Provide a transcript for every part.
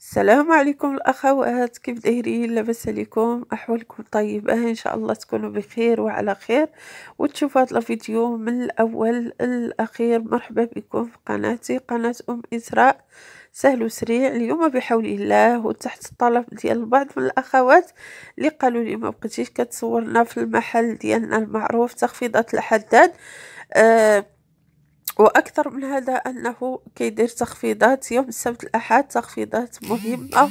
السلام عليكم الاخوات كيف دايرين لاباس عليكم احوالكم طيبه ان شاء الله تكونوا بخير وعلى خير وتشوفوا هذا الفيديو من الاول الاخير مرحبا بكم في قناتي قناه ام اسراء سهل وسريع اليوم بحول الله وتحت الطلب ديال البعض من الاخوات اللي قالوا لي ما بقيتيش كتصورنا في المحل ديالنا المعروف تخفيضات الحداد أه واكثر من هذا انه كيدير تخفيضات يوم السبت الاحد تخفيضات مهمه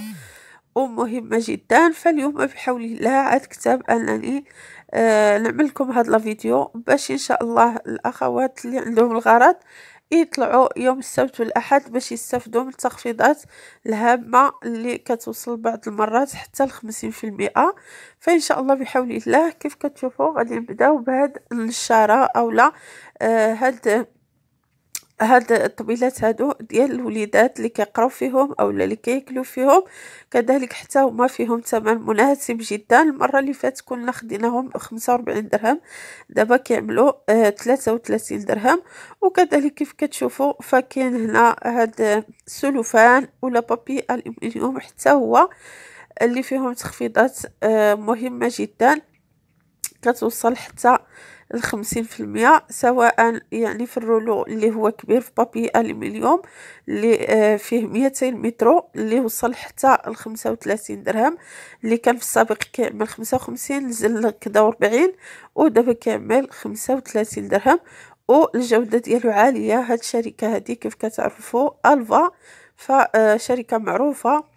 ومهمة جدا فاليوم بحول الله عاد كتاب أنني آه نعمل لكم هاد الفيديو باش إن شاء الله الأخوات اللي عندهم الغرض يطلعوا يوم السبت والأحد باش يستافدوا من التخفيضات الهامة اللي كتوصل بعض المرات حتى لخمسين في المئة فإن شاء الله بحول الله كيف كتشوفوا غادي نبداو بهاد او أولا آه هاد هاد الطبيلات هادو ديال الوليدات اللي كيقراو فيهم او اللي كياكلوا فيهم كذلك حتى هما فيهم ثمن مناسب جدا المره اللي فاتت كنا خديناهم 45 درهم دابا كيعملوا آه 33 درهم وكذلك كيف كتشوفوا فكاين هنا هاد السلوفان ولا بابي الومنيوم حتى هو اللي فيهم تخفيضات آه مهمه جدا كتوصل حتى الخمسين في المية سواء يعني في الرولو اللي هو كبير في بابي ألمنيوم اللي آه، فيه ميتين مترو اللي وصل حتى الخمسة وثلاثين درهم اللي كان في السابق كيعمل خمسة وخمسين نزل كدا وربعين ودابا كيعمل خمسة وثلاثين درهم والجودة ديالو عالية هاد الشركة هادي كيف كتعرفو ألفا فشركة آه، معروفة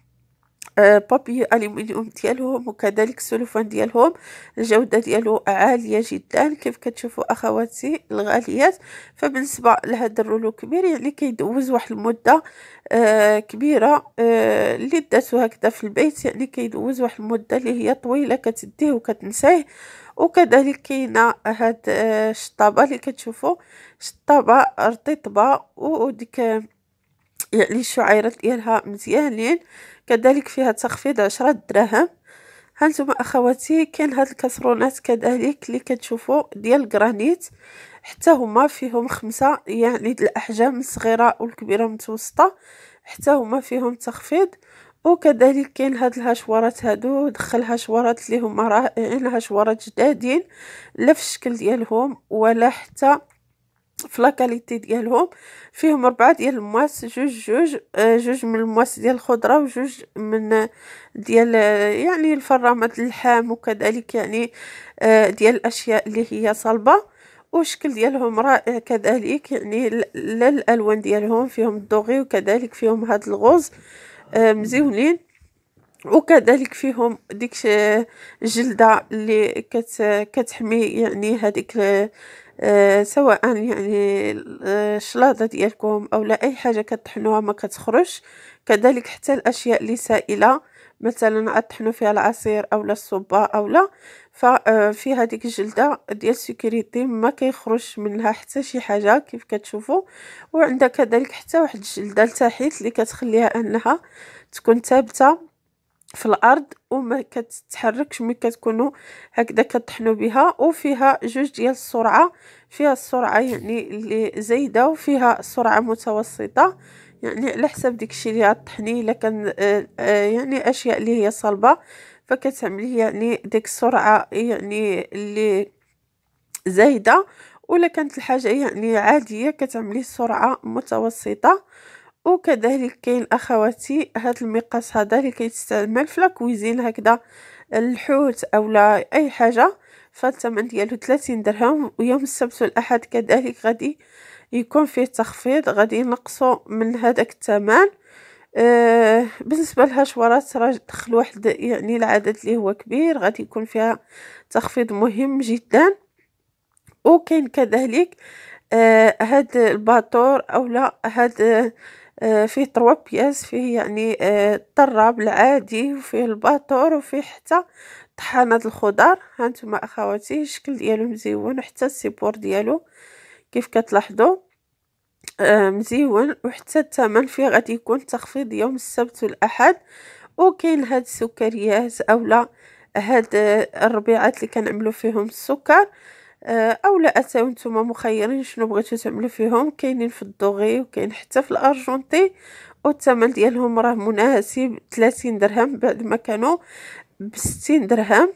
آه، بابي الومنيوم ديالهم وكذلك السلوفان ديالهم الجودة ديالو عالية جدا كيف كتشوفوا أخواتي الغاليات فبالنسبة لهذا الرولو كبير يعني كيدوز واحد المدة آه، كبيرة آه، اللي داتو هكذا في البيت يعني كيدوز واحد المدة اللي هي طويلة كتديه وكتنساه وكذلك كاينه هاد الشطابه اللي كتشوفوا شطابه رطبه وديك يعني الشعيرات ديالها مزيانين كذلك فيها تخفيض عشرة دراهم هانتوما اخواتي كاين هاد الكاسرونات كذلك اللي كتشوفوا ديال الجرانيت حتى هما فيهم خمسة يعني الاحجام الصغيره والكبيره المتوسطه حتى هما فيهم تخفيض وكذلك كاين هاد الهشوارات هادو دخل هشوارات اللي هما رائعين يعني هشوارات جدادين لا في الشكل ديالهم ولا حتى في لاكاليتي ديالهم فيهم ربعة ديال المواس جوج جوج آه، جوج من المواس ديال الخضره وجوج من آه، ديال آه، يعني الفرامات اللحام وكذلك يعني ديال الاشياء اللي هي صلبه وشكل ديالهم رائع كذلك يعني للألوان الالوان ديالهم فيهم الدوغي وكذلك فيهم هاد الغوز مزيونين وكذلك فيهم ديك الجلده اللي كت كتحمي يعني هذيك آه، سواء يعني آه، الشلاضه ديالكم اولا اي حاجه كطحنوها ما كتخرجش كذلك حتى الاشياء اللي سائله مثلا اطحنوا فيها العصير اولا او اولا ففي آه، هذيك الجلده ديال السكريتي ما كيخرجش منها حتى شي حاجه كيف كتشوفوا وعندها كذلك حتى واحد الجلده لتحت اللي كتخليها انها تكون ثابته في الارض وما كتتحركش ملي كتكونوا هكذا كطحنوا بها وفيها جوج ديال السرعه فيها السرعه يعني اللي زايده وفيها سرعه متوسطه يعني على حسب داكشي اللي غطحني الا كان آه، آه، يعني اشياء اللي هي صلبه فكتعملي يعني ديك السرعه يعني اللي زايده ولا كانت الحاجه يعني عاديه كتعملي سرعه متوسطه وكذلك كاين اخواتي هاد المقص هذا اللي كيتستعمل في لاكويزين هكذا الحوت اولا اي حاجه فالثمن ديالو 30 درهم ويوم السبت والاحد كذلك غادي يكون فيه تخفيض غادي ينقصوا من هذاك الثمن أه بالنسبه للهشورات راه دخل واحد يعني العدد اللي هو كبير غادي يكون فيها تخفيض مهم جدا وكاين كذلك آه هاد الباطور اولا هاد آه آه، فيه تروا بياس فيه يعني الطراب آه، العادي وفيه الباطور وفيه حتى طحانة الخضر هانتوما اخواتي الشكل ديالو مزيون وحتى السيبور ديالو كيف كتلاحظوا آه، مزيون وحتى الثمن فيه غادي يكون تخفيض يوم السبت والاحد وكاين هاد السكريات اولا هاد الربيعات اللي كنعملو فيهم السكر آه، او لا اتاو نتوما مخيرين شنو بغيتو تعملو فيهم كاينين في الدوغي وكاين حتى في الارجنتي والثمن ديالهم راه مناسب 30 درهم بعد ما كانوا ب 60 درهم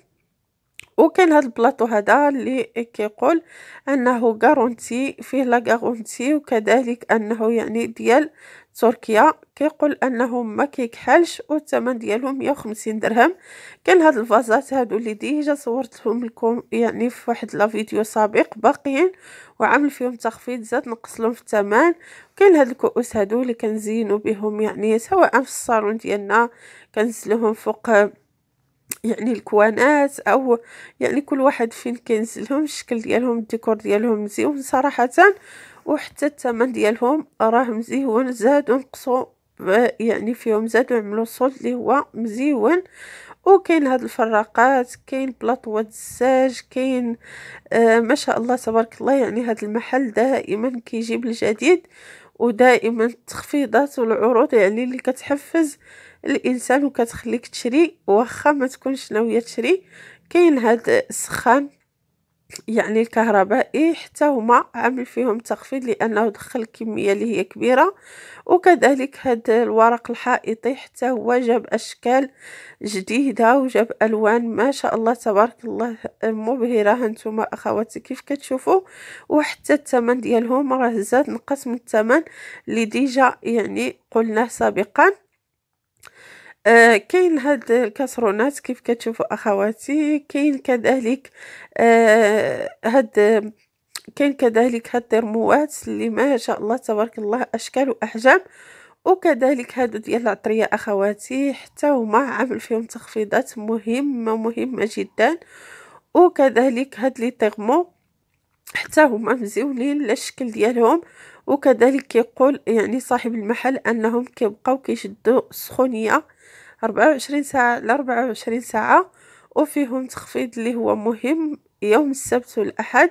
كاين هاد البلاطو هذا اللي كيقول انه غارونتي فيه لا غارونتي وكذلك انه يعني ديال تركيا كيقول انهم ما كيكحلش والثمن ديالهم 150 درهم كان هاد الفازات هادو اللي ديجا صورتهم لكم يعني في واحد لا فيديو سابق باقيين وعامل فيهم تخفيض زاد نقص لهم في الثمن كاين هاد الكؤوس هادو اللي كنزينو بهم يعني سواء في الصالون ديالنا كنزلوهم فوق يعني الكوانات او يعني كل واحد فين كينزلهم الشكل ديالهم الديكور ديالهم مزيون صراحه وحتى الثمن ديالهم راه مزيون زادوا نقصو يعني فيهم زادو عملوا صوت اللي هو مزيون وكاين هاد الفراقات كاين بلاطوات الزاج كاين آه ما شاء الله تبارك الله يعني هاد المحل دائما كيجيب الجديد ودائما التخفيضات والعروض يعني اللي كتحفز الانسان وكتخليك تشري واخا ما تكونش ناويه تشري كاين هاد السخان يعني الكهربائي حتى هما عامل فيهم تخفيض لانه دخل كميه اللي هي كبيره وكذلك هذا الورق الحائطي حتى هو جاب اشكال جديده وجاب الوان ما شاء الله تبارك الله مبهره هانتوما اخواتي كيف كتشوفوا وحتى الثمن ديالهم راه زاد نقص من الثمن اللي ديجا يعني قلناه سابقا آه، كاين هاد الكاسرونات كيف كتشوفوا اخواتي كاين كذلك آه هاد كاين كذلك هاد الترموات اللي ما شاء الله تبارك الله اشكال واحجام وكذلك هادو ديال العطريه اخواتي حتى هما عامل فيهم تخفيضات مهمه مهمه جدا وكذلك هاد لي تيرمو حتى هما مزيولين الشكل ديالهم وكذلك كيقول يعني صاحب المحل انهم كيبقاو كيشدوا سخونيه أربعة وعشرين ساعة لأربعة وعشرين ساعة وفيهم تخفيض اللي هو مهم يوم السبت والأحد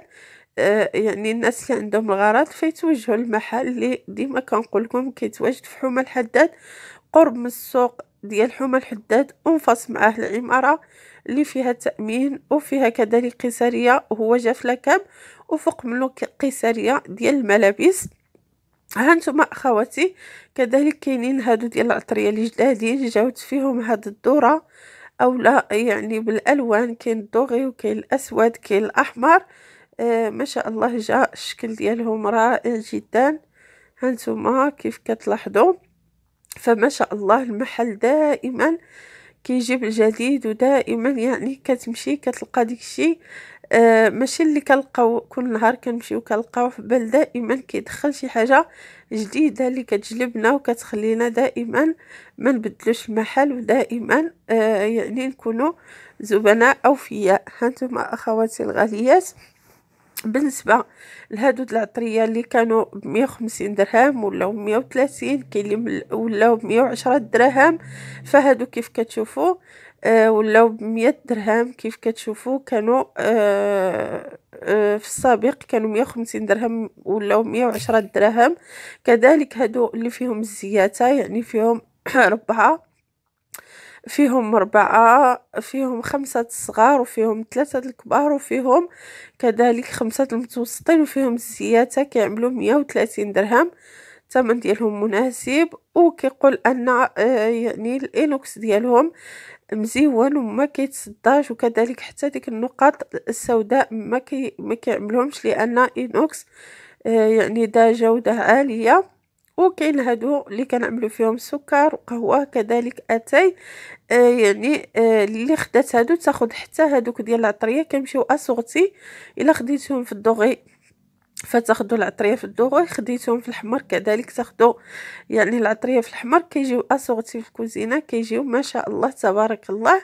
آه، يعني الناس اللي عندهم الغرض فيتوجهوا للمحل اللي ديما كنقول لكم كيتواجد في حومة الحداد قرب من السوق ديال حومة الحداد ونفص معاه العمارة اللي فيها تأمين وفيها كذلك قيساريه وهو جا في لكاب وفوق منه قيساريه ديال الملابس هانتوما اخواتي كذلك كاينين هادو ديال الاطريه الجدادين جاوت فيهم هاد الدوره اولا يعني بالالوان كاين الدوغي وكاين الاسود كاين الاحمر آه ما شاء الله جا الشكل ديالهم رائع جدا هانتوما كيف كتلاحظوا فما شاء الله المحل دائما كيجيب الجديد ودائما يعني كتمشي كتلقى داكشي آه، ماشي اللي كنلقاو كل نهار كنمشيو كنلقاو في بل دائما كيدخل شي حاجه جديده اللي كتجلبنا وكتخلينا دائما ما نبدلوش المحل ودائما آه يعني نكونوا زبناء اوفياء هانتوما اخواتي الغاليات بالنسبه لهادو العطريه اللي كانوا ب 150 درهم ولا 130 كاين اللي ولاو ب 110 دراهم فهادو كيف كتشوفوا آه ولاو بمية درهم كيف كتشوفوا كانوا آه،, آه في السابق كانوا مية وخمسين درهم ولاو مية وعشرة دراهم كذلك هادو اللي فيهم الزياتة يعني فيهم ربعة فيهم ربعة فيهم خمسة الصغار وفيهم ثلاثة الكبار وفيهم كذلك خمسة المتوسطين وفيهم الزياتة كيعملوا مية وثلاثين درهم الثمن ديالهم مناسب وكيقول ان آه، يعني الانوكس ديالهم مزيون وما كيتصداش وكذلك حتى ديك النقاط السوداء ما كي ما كيعملهمش لان اينوكس آه، يعني دا جوده عاليه وكاين هادو اللي كنعملو فيهم سكر وقهوه كذلك اتاي آه، يعني آه، اللي خدات هادو تاخد حتى هادوك ديال العطريه كيمشيو اسورتي الا خديتهم في الدوغي فتاخدو العطريه في الدوغو خديتهم في الحمر كذلك تاخدو يعني العطريه في الحمر كيجيو اسورتي في الكوزينه كيجيو ما شاء الله تبارك الله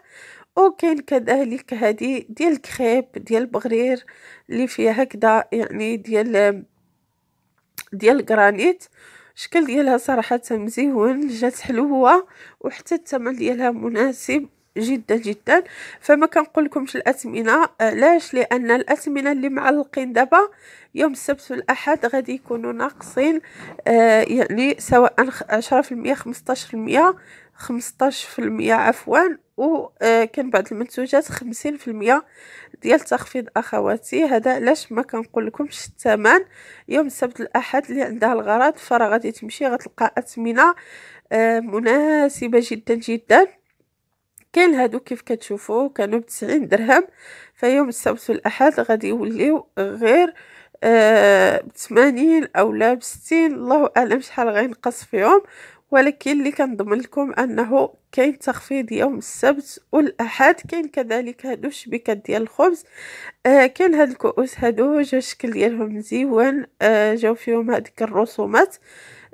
وكاين كذلك هذه ديال الكريب ديال البغرير اللي فيها هكذا يعني ديال ديال الجرانيت الشكل ديالها صراحه مزيون جات حلوه وحتى الثمن ديالها مناسب جدا جدا فما كنقول لكمش الاثمنه علاش لان الاثمنه اللي معلقين دابا يوم السبت والاحد غادي يكونوا ناقصين آه، يعني سواء 10% 15% 15% عفوا و آه، كان بعض المنتوجات 50% ديال تخفيض اخواتي هذا علاش ما كنقول لكمش الثمن يوم السبت الاحد اللي عندها الغرض فراه غادي تمشي غتلقى اثمنه آه، مناسبه جدا جدا كان هادو كيف كتشوفوا كانوا بتسعين درهم فيوم السبت والاحد غادي يوليو غير آه بثمانين او لا بستين الله اعلم شحال غينقص فيهم ولكن اللي كنضمن لكم انه كاين تخفيض يوم السبت والاحد كاين كذلك هادو الشبيكات ديال الخبز آه كاين هاد الكؤوس هادو جا الشكل ديالهم مزيون آه جاو فيهم هذيك الرسومات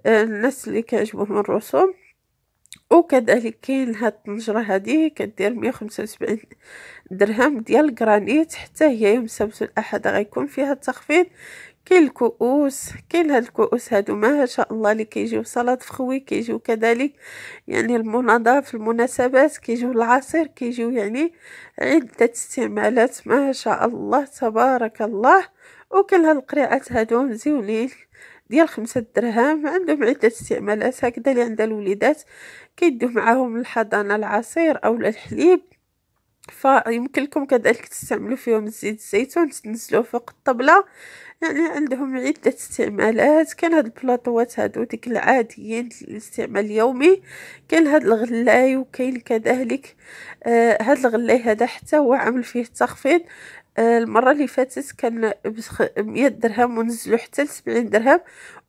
آه الناس اللي كيعجبوهم الرسوم وكذلك كاين هاد الطنجره هذه كدير 175 درهم ديال الجرانيت حتى هي يوم السبت والاحد غيكون فيها التخفيض كاين الكؤوس كاين هاد الكؤوس هادو ما شاء الله اللي كيجيو صلاه فخوي كيجيو كذلك يعني المناضه في المناسبات كيجيو العصير كيجيو يعني عده استعمالات ما شاء الله تبارك الله وكل هاد القريعات هادو مزيونين ديال خمسة درهم عندهم عدة استعمالات هكذا اللي عندها الوليدات كيدو معاهم الحضانة العصير او الحليب فيمكن لكم كذلك تستعملوا فيهم زيت الزيتون تنزلوه فوق الطبلة يعني عندهم عدة استعمالات كان هاد البلاطوات هادو ديك العاديين للاستعمال اليومي كان هاد الغلاي وكاين كذلك آه هاد الغلاي هذا حتى هو عامل فيه تخفيض آه، المره اللي فاتت كان 100 درهم ونزلو حتى لسبعين درهم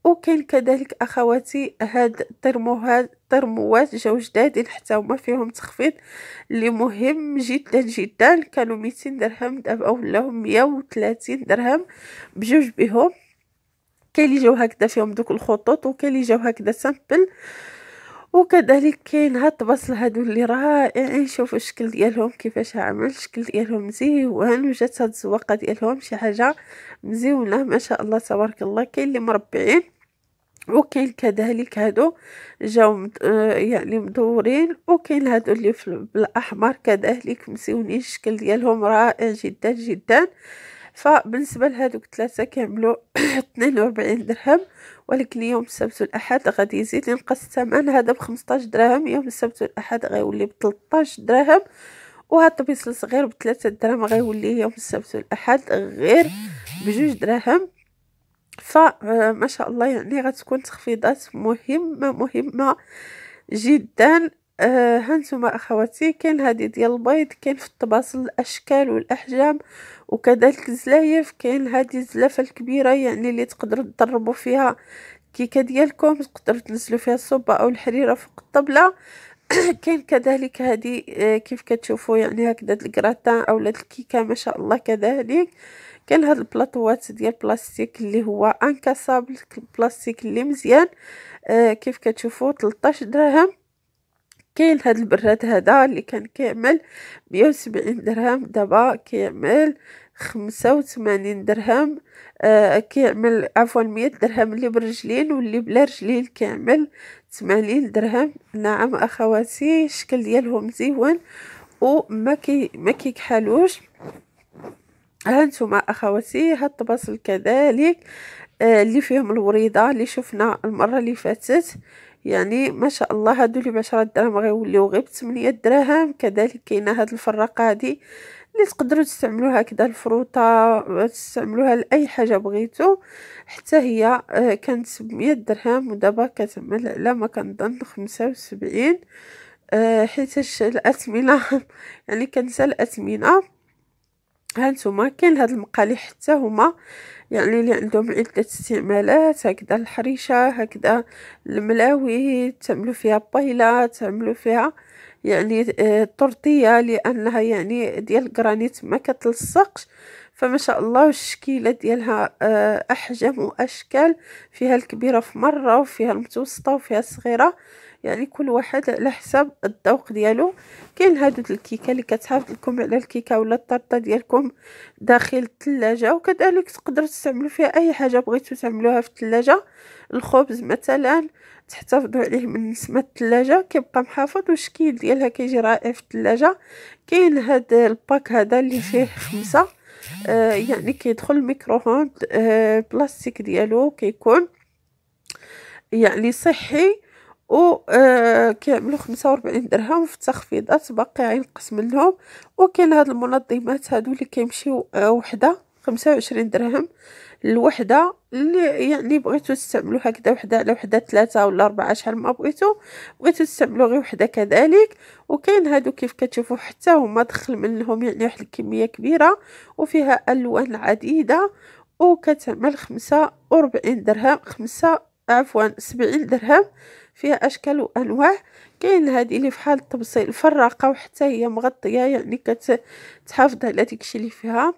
وكاين كذلك اخواتي هاد الترمو هاد الترموات جاو جدادين حتى هما فيهم تخفيض اللي مهم جدا جدا كانوا ميتين درهم دابا ولاو مية درهم بجوج بهم كاين اللي جاو هكذا فيهم دوك الخطوط وكاين اللي جاو هكذا سامبل آه وكذلك كاين هاد الطبس هادو اللي رائعين يعني شوفوا الشكل ديالهم كيفاش عامل الشكل ديالهم مزيان وجات هاد الزواقه ديالهم شي حاجه مزيونه ما شاء الله تبارك الله كاين اللي مربعين وكاين كذلك هادو جاو مد... آه، يعني مدورين وكاين هادو اللي في بالاحمر كذلك مزيونين الشكل ديالهم رائع جدا جدا آه فبالنسبة لهذوك ثلاثة كاملو 42 درهم ولكن يوم السبت والأحد غادي يزيد ينقص الثمن هذا بخمسطاش درهم يوم السبت والأحد غيولي 13 درهم وهذا الطبيس الصغير بثلاثة درهم غيولي يوم السبت والأحد غير بجوج درهم فما آه، شاء الله يعني غتكون تخفيضات مهمة مهمة جدا آه هانتوما اخواتي كاين هذه ديال البيض كاين في الطباصل الاشكال والاحجام وكذلك الزلايف كاين هذه الزلافه الكبيره يعني اللي تقدروا تضربوا فيها الكيكه ديالكم تقدروا تنزلوا فيها الصبه او الحريره فوق الطبله كاين كذلك هذه آه، كيف كتشوفوا يعني هكذا الكراتان او الكيكه ما شاء الله كذلك كاين هاد البلاطوات ديال البلاستيك اللي هو انكسابل البلاستيك اللي مزيان آه كيف كتشوفوا 13 درهم كاين هاد البراد هذا اللي كان كيعمل مية وسبعين درهم دابا كيعمل خمسة وثمانين درهم آه كيعمل عفوا مية درهم اللي برجلين واللي بلا رجلين كيعمل ثمانين درهم نعم اخواتي الشكل ديالهم زيون وما كي ما كيكحلوش هانتوما اخواتي هاد الطباسل كذلك آه اللي فيهم الوريده اللي شفنا المره اللي فاتت يعني ما شاء الله هادو اللي بعشرة دراهم غيوليو غير بتمنية دراهم كذلك كاينه هاد الفراقه هادي اللي تقدروا تستعملوها كدا الفروطه تستعملوها لاي حاجه بغيتو حتى هي آه، كانت ب درهم ودابا كتعمل على ما كنظن خمسة وسبعين آه، حيت الاثمنه يعني كنسى الاثمنه هانتوما كاين هاد المقالي حتى هما يعني اللي عندهم عدة استعمالات هكذا الحريشة هكذا الملاوي تعملوا فيها بايلة تعملوا فيها يعني الطرطية آه، لأنها يعني ديال الجرانيت ما كتلصقش فما شاء الله الشكيله ديالها آه، احجام واشكال فيها الكبيره في مره وفيها المتوسطه وفيها الصغيره يعني كل واحد على حساب الذوق ديالو كاين هادو الكيكه اللي كتحافظ لكم على الكيكه ولا الطرطه ديالكم داخل الثلاجه وكذلك تقدروا تستعملوا فيها اي حاجه بغيتوا تعملوها في الثلاجه الخبز مثلا تحتفظوا عليه من نسمه الثلاجه كيبقى محافظ والشكل ديالها كيجي رائع في الثلاجه كاين هاد الباك هذا اللي فيه خمسه آه يعني كيدخل الميكروهوند آه بلاستيك ديالو كيكون يعني صحي و 45 آه، درهم في التخفيضات باقي غينقص منهم وكاين هاد المنظمات هادو اللي كيمشيو آه، وحده 25 درهم الوحده اللي يعني بغيتو تستعملوا هكذا وحده على وحده ثلاثه ولا اربعه شحال ما بغيتو بغيتو تستعملوا غير وحده كذلك وكاين هادو كيف كتشوفوا حتى هما دخل منهم يعني واحد الكميه كبيره وفيها الوان عديده وكتعمل 45 درهم خمسة عفوا 70 درهم فيها اشكال وانواع كاين هذه اللي فحال الطبسيل الفراقه وحتى هي مغطيه يعني كتحافظ على داكشي اللي فيها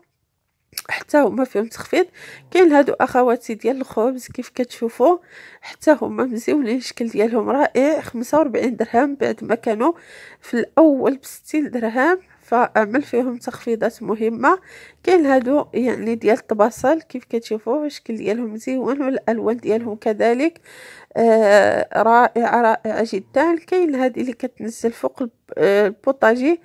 حتى هما فيهم تخفيض كاين هادو اخواتي ديال الخبز كيف كتشوفوا حتى هما مزيونين الشكل ديالهم رائع 45 درهم بعد ما كانوا في الاول ب 60 درهم فعمل فيهم تخفيضات مهمة كاين هادو يعني ديال الطباصل كيف كتشوفوا الشكل ديالهم مزيون والالوان ديالهم كذلك آه رائعة رائعة جدا كاين هذه اللي كتنزل فوق آه، البوطاجي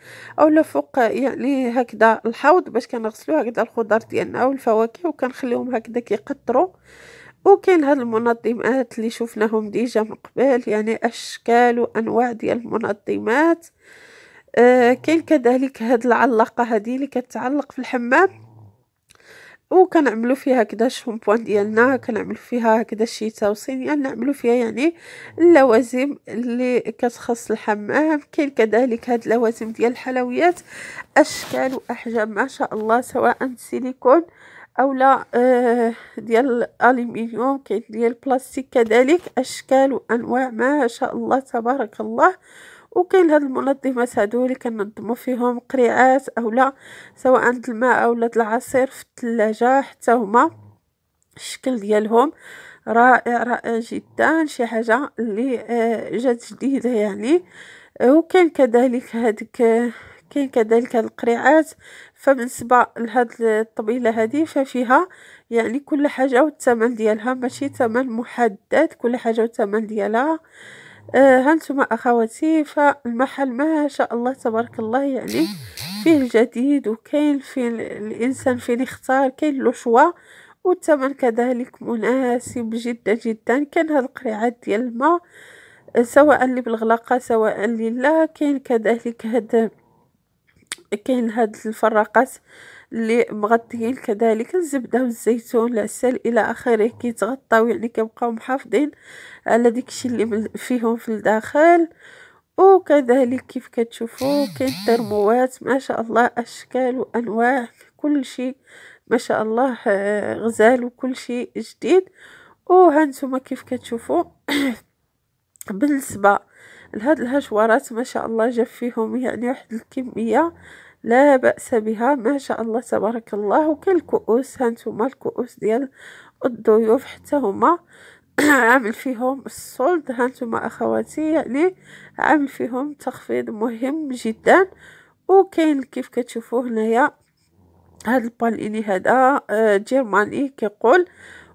لا فوق يعني هكذا الحوض باش كنغسلو هكذا الخضر ديالنا والفواكه وكنخليهم هكذا كيقطروا وكاين هاد المنظمات اللي شفناهم ديجا من قبل يعني اشكال وانواع ديال المنظمات آه آه، كاين كذلك هاد العلاقه هذه اللي كتعلق في الحمام وكنعملو فيها هكذا الشامبوان ديالنا كنعملو فيها هكذا شي يعني نعملو فيها يعني اللوازم اللي كتخص الحمام كاين كذلك هاد اللوازم ديال الحلويات اشكال واحجام ما شاء الله سواء سيليكون اولا آه، ديال الالومنيوم كاين ديال البلاستيك كذلك اشكال وانواع ما شاء الله تبارك الله وكاين هاد المنظمات اللي كنظمو فيهم قريعات اولا لا سواء الماء اولا د العصير في الثلاجه حتى هما الشكل ديالهم رائع رائع جدا شي حاجه اللي آه، جات جديده يعني وكاين كذلك هادك كاين كذلك هاد القريعات فبالنسبه لهاد الطبيله هادي ففيها يعني كل حاجه والثمن ديالها ماشي ثمن محدد كل حاجه والثمن ديالها هانتما آه، أخواتي فالمحل ما شاء الله تبارك الله يعني فيه الجديد وكاين فيه الإنسان فين يختار كاين لو شوا والثمن كذلك مناسب جدا جدا كان هاد القريعات ديال الماء آه، سواء اللي بالغلاقة سواء اللي لا كاين كذلك هاد كاين هاد الفراقات اللي مغطيين كذلك الزبده والزيتون العسل الى اخره كيتغطاو يعني كيبقاو محافظين على داكشي اللي فيهم في الداخل وكذلك كيف كتشوفوا كاين الترموات ما شاء الله اشكال وانواع كل شيء ما شاء الله آه، غزال وكل شيء جديد نتوما كيف كتشوفوا بالنسبه لهاد الهشوارات ما شاء الله جاب فيهم يعني واحد الكميه لا بأس بها ما شاء الله تبارك الله كؤوس هانتوما الكؤوس ديال الضيوف حتى هما عامل فيهم السولد هانتوما اخواتي يعني عامل فيهم تخفيض مهم جدا وكاين كيف كتشوفوا هنايا هذا الباليني هذا آه، جيرماني كيقول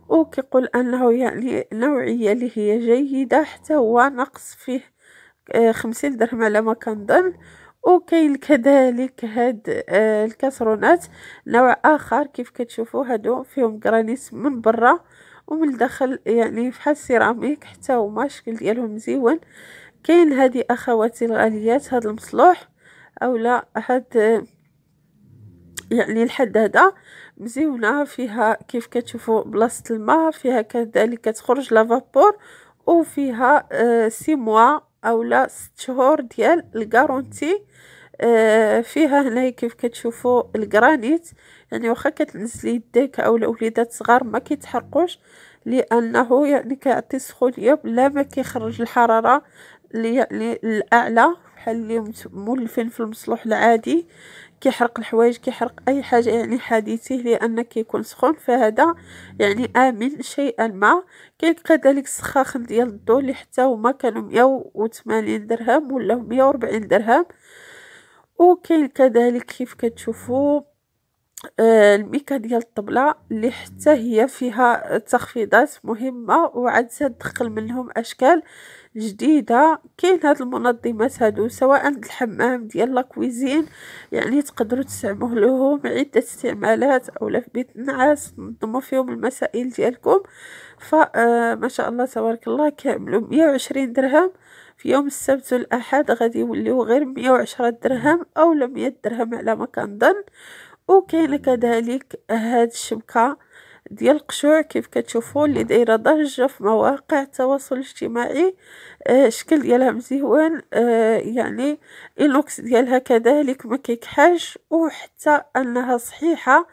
وكيقول انه يعني نوعيه اللي هي جيده حتى هو نقص فيه آه، خمسين درهم على ما كنظن وكاين كذلك هاد آه الكاسرونات نوع اخر كيف كتشوفوا هادو فيهم كرانيس من برا ومن الداخل يعني فحال سيراميك حتى هما الشكل ديالهم مزيون كاين هادي اخواتي الغاليات هاد المصلوح اولا هاد يعني الحدادة مزيونة فيها كيف كتشوفوا بلاصة الماء فيها كذلك كتخرج لافابور وفيها آه، سيموا او لا ست شهور ديال الكارونتي آه فيها هنا كيف كتشوفوا الجرانيت يعني واخا كتنزلي يديك او الوليدات صغار ما كيتحرقوش لانه يعني كيعطي سخونيه بلا ما كيخرج الحراره اللي يعني الاعلى بحال اللي مولفين في المصلوح العادي كيحرق الحوايج كيحرق اي حاجه يعني حديثه لان كيكون سخون فهذا يعني امن شيئا ما كاين كذلك السخاخن ديال الضو اللي حتى هما كانوا 180 درهم ولا 140 درهم وكاين كذلك كيف كتشوفوا آه، الميكا ديال الطبلة اللي حتى هي فيها تخفيضات مهمة وعاد تدخل منهم أشكال جديدة كاين هاد المنظمات هادو سواء الحمام ديال لاكويزين يعني تقدروا تستعملوه لهم عدة استعمالات اولا في بيت النعاس تنظموا فيهم المسائل ديالكم فما آه، شاء الله تبارك الله كاملوا مية وعشرين درهم في يوم السبت والأحد غادي يوليو غير مية وعشرة درهم أو مية درهم على ما كنظن وكاين كذلك هاد الشبكه ديال القشوع كيف كتشوفوا اللي دايره ضجه في مواقع التواصل الاجتماعي آه، الشكل ديالها مزيون آه، يعني اللوكس ديالها كذلك ما كيكحش وحتى انها صحيحه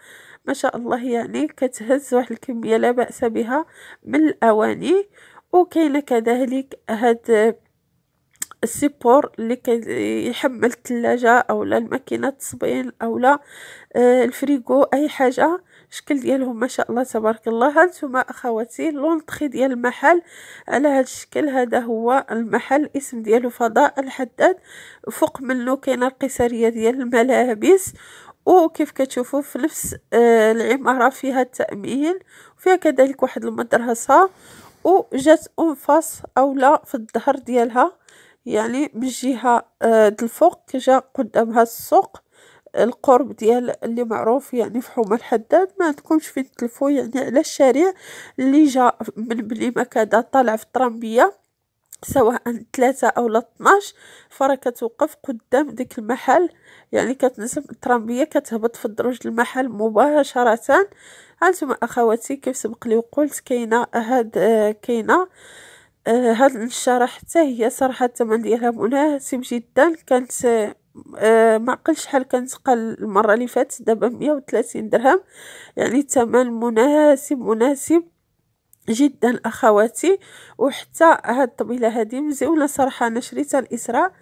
ما شاء الله يعني كتهز واحد الكميه لا باس بها من الاواني وكاينه كذلك هاد السيبور اللي كيحمل الثلاجة او لا الماكينة التصبين او لا آه، الفريغو اي حاجة الشكل ديالهم ما شاء الله تبارك الله هانتوما اخواتي لونطخي ديال المحل على هذا الشكل هذا هو المحل اسم ديالو فضاء الحداد فوق منه كاينه القيساريه ديال الملابس وكيف كتشوفوا في نفس آه العماره فيها التامين وفيها كذلك واحد المدرسه وجات انفاس اولا في الظهر ديالها يعني من جهة آه، الفوق قدام قدامها السوق القرب ديال اللي معروف يعني في حومة الحداد ما عندكمش فين تلفو يعني على الشارع اللي جا من بلي مكادا طالع في الطرامبيه سواء ثلاثة أو لا 12 فراه كتوقف قدام ديك المحل يعني كتنزل الترامبية كتهبط في الدرج المحل مباشرة هانتوما أخواتي كيف سبق لي وقلت كاينة هاد آه، كاينة آه، هاد الشارة حتى هي صراحة الثمن ديالها مناسب جدا كانت آه ما قل شحال كانت قال المرة اللي فاتت دابا مية وثلاثين درهم يعني الثمن مناسب مناسب جدا اخواتي وحتى هاد الطبيله هادي مزيونه صراحه انا شريتها الاسراء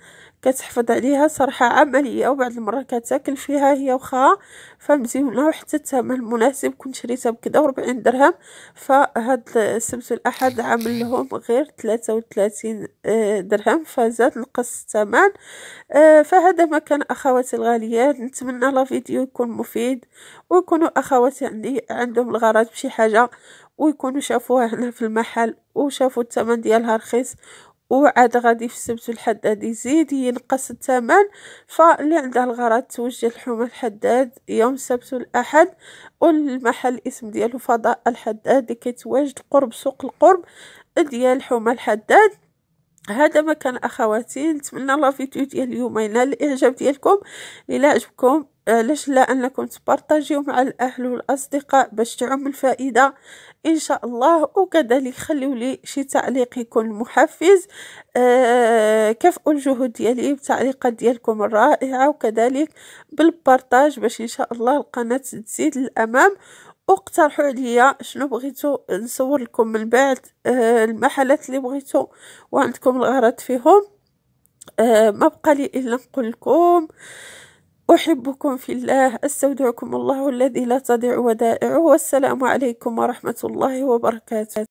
كتحفظ عليها صراحة عملية وبعض المرات كتاكل فيها هي وخا فمزيونة وحتى الثمن المناسب كنت شريتها بكدا 40 درهم فهاد السبت الاحد عامل لهم غير ثلاثة آه، درهم فزاد نقص الثمن آه، فهذا ما كان أخواتي الغاليات نتمنى لا فيديو يكون مفيد ويكونوا أخواتي عندي عندهم الغرض بشي حاجة ويكونوا شافوها هنا في المحل وشافوا الثمن ديالها رخيص وعاد غادي في السبت والحد غادي يزيد ينقص الثمن فاللي عندها الغرض توجه الحومة الحداد يوم السبت والأحد والمحل اسم ديالو فضاء الحداد اللي كيتواجد قرب سوق القرب ديال الحومة الحداد هذا ما كان اخواتي نتمنى لا فيديو ديال اليومين الاعجاب ديالكم الى عجبكم علاش آه، لا انكم تبارطاجيو مع الاهل والاصدقاء باش تعم الفائده ان شاء الله وكذلك خليو لي شي تعليق يكون محفز آه كافئوا الجهود ديالي بتعليقات ديالكم الرائعه وكذلك بالبارطاج باش ان شاء الله القناه تزيد للامام اقترحوا عليا شنو بغيتو نصور لكم من بعد آه، المحلات اللي بغيتو وعندكم الغرض فيهم آه، ما بقى لي الا نقول لكم أحبكم في الله أستودعكم الله الذي لا تضيع ودائعه والسلام عليكم ورحمة الله وبركاته